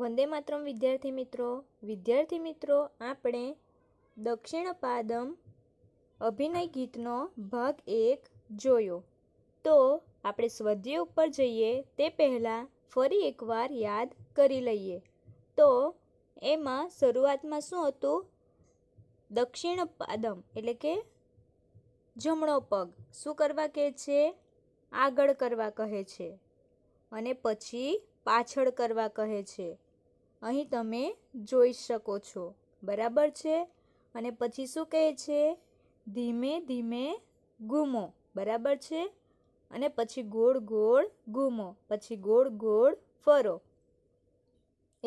વંદે માત્રમ વિદ્યાર્થી મિત્રો વિદ્યાર્થી મિત્રો આપણે દક્ષિણ પાદમ અભિનય ગીતનો ભાગ એક જોયો તો આપણે સ્વધ્ય ઉપર જઈએ તે પહેલાં ફરી એકવાર યાદ કરી લઈએ તો એમાં શરૂઆતમાં શું હતું દક્ષિણ પાદમ એટલે કે જમણો પગ શું કરવા કહે છે આગળ કરવા કહે છે અને પછી પાછળ કરવા કહે છે અહીં તમે જોઈ શકો છો બરાબર છે અને પછી શું કહે છે ધીમે ધીમે ગુમો બરાબર છે અને પછી ગોળ ગોળ ગુમો પછી ગોળ ગોળ ફરો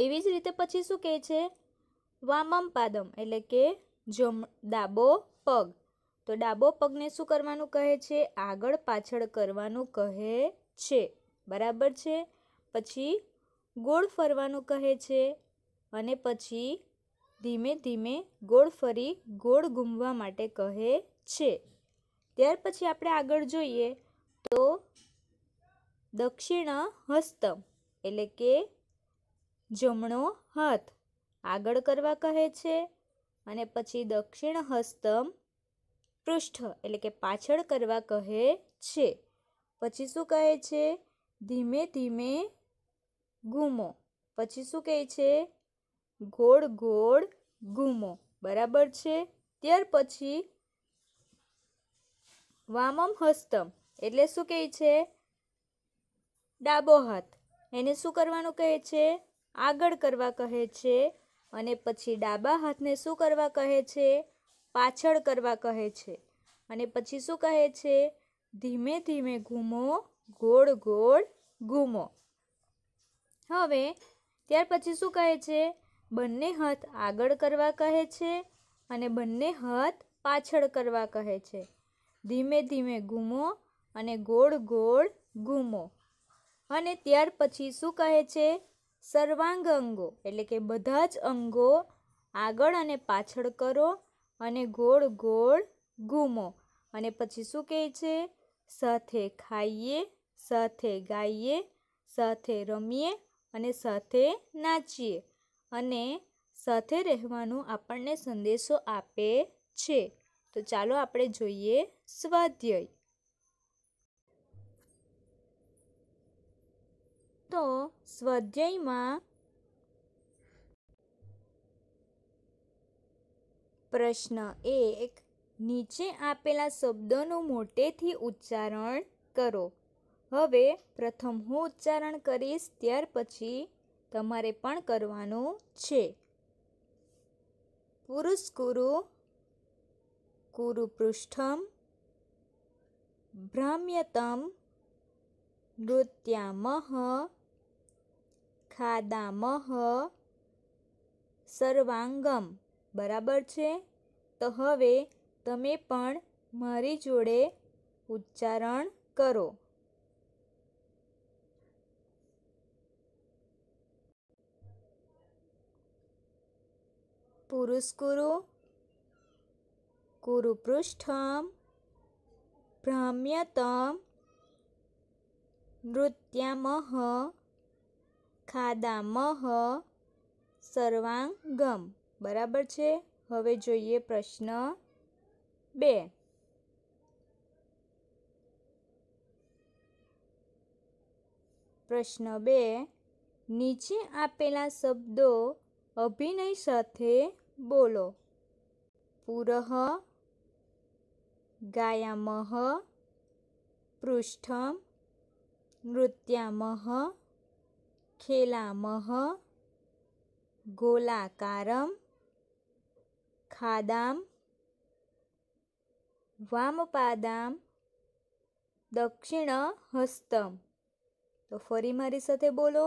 એવી જ રીતે પછી શું કહે છે વામમ પાદમ એટલે કે જમ ડાબો પગ તો ડાબો પગને શું કરવાનું કહે છે આગળ પાછળ કરવાનું કહે છે બરાબર છે પછી ગોળ ફરવાનું કહે છે અને પછી ધીમે ધીમે ગોળ ફરી ગોળ ઘૂમવા માટે કહે છે ત્યાર પછી આપણે આગળ જોઈએ તો દક્ષિણ હસ્તમ એટલે કે જમણો હાથ આગળ કરવા કહે છે અને પછી દક્ષિણ હસ્તમ પૃષ્ઠ એટલે કે પાછળ કરવા કહે છે પછી શું કહે છે ધીમે ધીમે ગુમો પછી શું કહે છે ગોળ ગોળ ગુમો બરાબર છે ત્યાર પછી વામમ હસ્તમ એટલે શું કહે છે ડાબો હાથ એને શું કરવાનું કહે છે આગળ કરવા કહે છે અને પછી ડાબા હાથને શું કરવા કહે છે પાછળ કરવા કહે છે અને પછી શું કહે છે ધીમે ધીમે ઘૂમો ગોળ ગોળ ઘૂમો હવે ત્યાર પછી શું કહે છે બંને હાથ આગળ કરવા કહે છે અને બંને હાથ પાછળ કરવા કહે છે ધીમે ધીમે ઘૂમો અને ગોળ ગોળ ઘૂમો અને ત્યાર પછી શું કહે છે સર્વાંગ અંગો એટલે કે બધા જ અંગો આગળ અને પાછળ કરો અને ગોળ ગોળ ઘૂમો અને પછી શું કહે છે સાથે ખાઈએ સાથે ગાઈએ સાથે રમીએ અને સાથે નાચીએ અને સાથે રહેવાનું આપણને સંદેશો આપે છે તો ચાલો આપણે જોઈએ સ્વાધ્યય તો સ્વાધ્યયમાં પ્રશ્ન એક નીચે આપેલા શબ્દોનું મોટેથી ઉચ્ચારણ કરો હવે પ્રથમ હું ઉચ્ચારણ કરીશ ત્યાર પછી તમારે પણ કરવાનું છે પુરુષ કુરુ કુરુપૃષ્ઠમ ભ્રમ્યતમ નૃત્યામહ ખાદામહ સર્વાંગમ બરાબર છે તો હવે તમે પણ મારી જોડે ઉચ્ચારણ કરો पुरुस्कुरु કુરુપૃષ્ઠમ ભ્રામ્યતમ નૃત્યામહ ખાદામહ સર્વાંગમ બરાબર છે હવે જોઈએ પ્રશ્ન બે પ્રશ્ન બે નીચે આપેલા શબ્દો અભિનય સાથે બોલો પુરહ ગાયામ પૃષ્ઠમ નૃત્યામ ખેલામ ગોલાકારમ ખાદામ વામપાદામ દક્ષિણ હસ્તમ તો ફરી મારી સાથે બોલો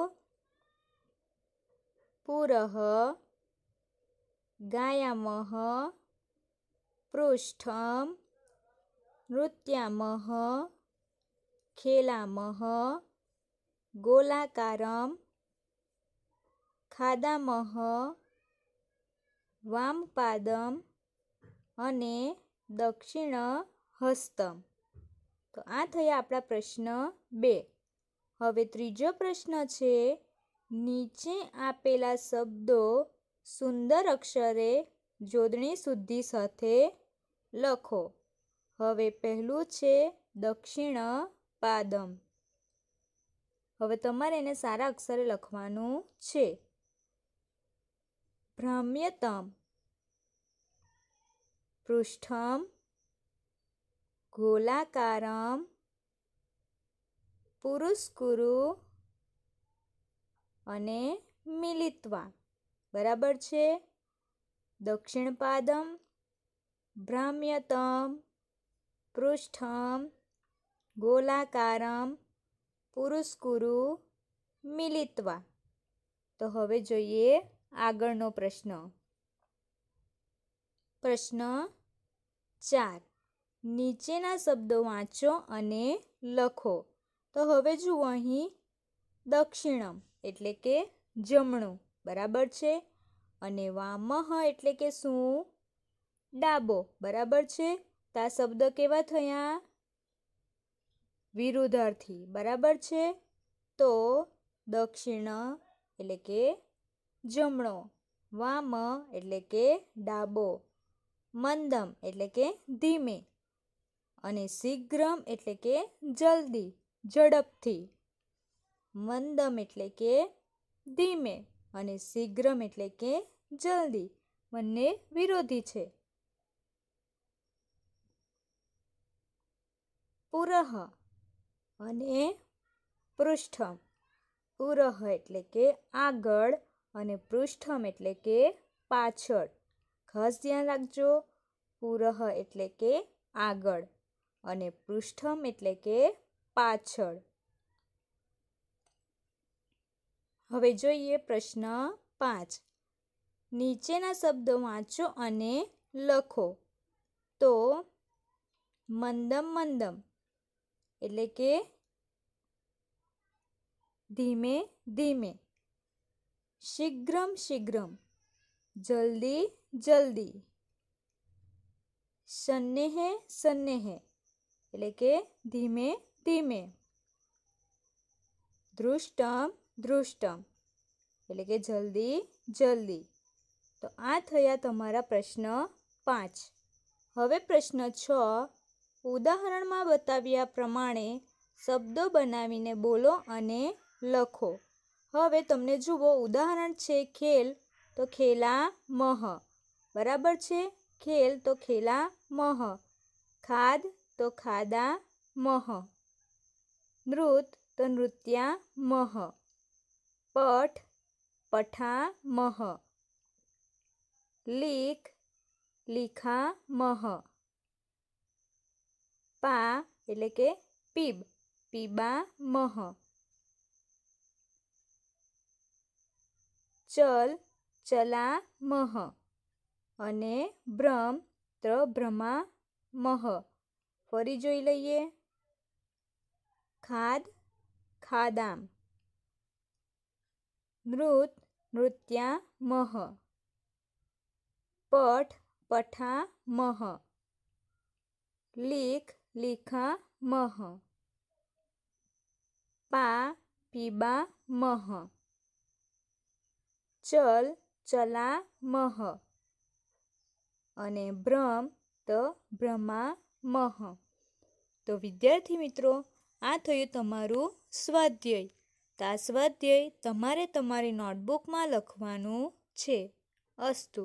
પુરહ ગાયામહ પૃષ્ઠમ નૃત્યામહ ખેલામહ ગોલાકારમ ખાદામહ વામપાદમ અને દક્ષિણ હસ્તમ તો આ થયા આપણા પ્રશ્ન બે હવે ત્રીજો પ્રશ્ન છે નીચે આપેલા શબ્દો સુંદર અક્ષરે જોડણી શુદ્ધિ સાથે લખો હવે પહેલું છે દક્ષિણ પાદમ હવે તમારે એને સારા અક્ષરે લખવાનું છે ભ્રામ્યતમ પૃષ્ઠમ ગોલાકારમ પુરુષકુરુ અને મિલિત્વા બરાબર છે દક્ષિણપાદમ ભ્રામ્યતમ પૃષ્ઠમ ગોલાકારમ પુરુષકુરુ મિલિત્વા તો હવે જોઈએ આગળનો પ્રશ્ન પ્રશ્ન ચાર નીચેના શબ્દો વાંચો અને લખો તો હવે જુઓ અહીં દક્ષિણમ એટલે કે જમણું બરાબર છે અને વામહ એટલે કે શું ડાબો બરાબર છે તા શબ્દ કેવા થયા વિરુદ્ધાર્થી બરાબર છે તો દક્ષિણ એટલે કે જમણો વામ એટલે કે ડાબો મંદમ એટલે કે ધીમે અને શીઘ્રમ એટલે કે જલ્દી ઝડપથી મંદમ એટલે કે ધીમે અને શીઘ્રમ એટલે કે જલ્દી બંને વિરોધી છે પુરહ અને પૃષ્ઠમ પુરહ એટલે કે આગળ અને પૃષ્ઠમ એટલે કે પાછળ ખાસ ધ્યાન રાખજો પુરહ એટલે કે આગળ અને પૃષ્ઠમ એટલે કે પાછળ હવે જોઈએ પ્રશ્ન પાંચ નીચેના શબ્દો વાંચો અને લખો તો મંદમ મંદમ એટલે કે ધીમે ધીમે શીઘ્રમ શીઘ્રમ જલ્દી જલ્દી સન્નેહે સન્નેહે એટલે કે ધીમે ધીમે ધૃષ્ટમ ધૃષ્ટમ એટલે કે જલ્દી જલ્દી તો આ થયા તમારા પ્રશ્ન પાંચ હવે પ્રશ્ન છ ઉદાહરણમાં બતાવ્યા પ્રમાણે શબ્દો બનાવીને બોલો અને લખો હવે તમને જુઓ ઉદાહરણ છે ખેલ તો ખેલા મહ બરાબર છે ખેલ તો ખેલા મહ ખાદ તો ખાદા મહ નૃત તો નૃત્યા મહ પઠ પઠામહ લીખ લીખામહ પા એટલે કે પીબ મહ ચલ ચલા મહ અને ભ્રમ ત્ર મહ ફરી જોઈ લઈએ ખાદ ખાદામ નૃત મહ પઠ પઠામહ લીખ મહ પા પીબા મહ ચલ ચલા મહ અને ભ્રમ તો મહ તો વિદ્યાર્થી મિત્રો આ થયું તમારું સ્વાધ્યાય સ્વાધ્યાય તમારે તમારી નોટબુકમાં લખવાનું છે અસ્તુ